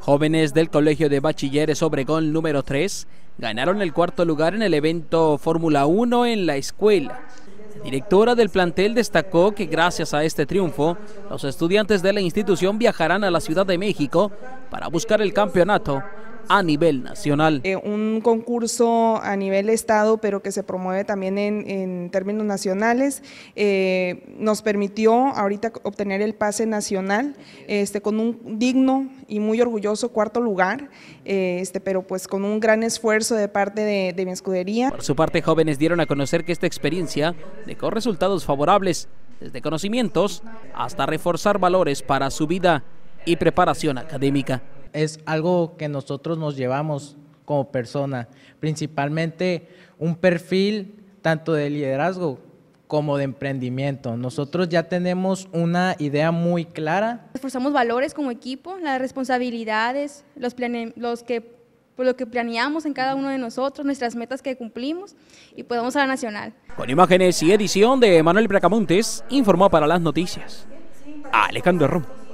Jóvenes del Colegio de Bachilleres Obregón número 3 ganaron el cuarto lugar en el evento Fórmula 1 en la escuela. La directora del plantel destacó que gracias a este triunfo, los estudiantes de la institución viajarán a la Ciudad de México para buscar el campeonato a nivel nacional. Eh, un concurso a nivel Estado, pero que se promueve también en, términos nacionales, eh, nos permitió ahorita obtener el pase nacional este, con un digno y muy orgulloso cuarto lugar, eh, este, pero pues con un gran esfuerzo de parte de, de mi escudería. Por su parte, jóvenes dieron a conocer que esta experiencia dejó resultados favorables, desde conocimientos hasta reforzar valores para su vida y preparación académica. Es algo que nosotros nos llevamos como persona, principalmente un perfil tanto de liderazgo como de emprendimiento. Nosotros ya tenemos una idea muy clara. Esforzamos valores como equipo, las responsabilidades, los, los que, por pues, lo que planeamos en cada uno de nosotros, nuestras metas que cumplimos y podemos pues a la nacional. Con imágenes y edición de Manuel Bracamontes, informó para las noticias Alejandro Romo.